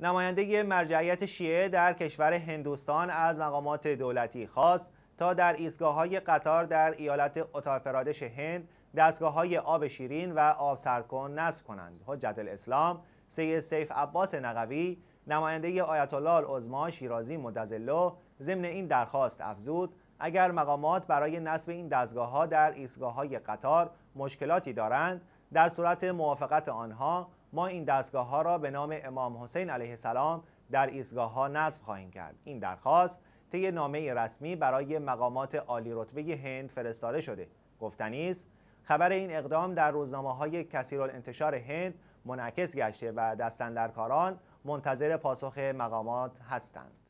نماینده مرجعیت شیعه در کشور هندوستان از مقامات دولتی خواست تا در ایستگاه های قطار در ایالت اتارپرادش هند دستگاه های آب شیرین و آب سردکن نصب کنند. حجت الاسلام سید سیف عباس نقوی نماینده آیت الله العظما شیرازی مدظله ضمن این درخواست افزود اگر مقامات برای نصب این دستگاه ها در ایستگاه های قطار مشکلاتی دارند در صورت موافقت آنها ما این دستگاه ها را به نام امام حسین علیه السلام در ایستگاه ها نصب خواهیم کرد این درخواست طی نامه رسمی برای مقامات عالی رتبه هند فرستاده شده گفتنی است خبر این اقدام در روزنامه های کثیر انتشار هند منعکس گشته و دستندرکاران منتظر پاسخ مقامات هستند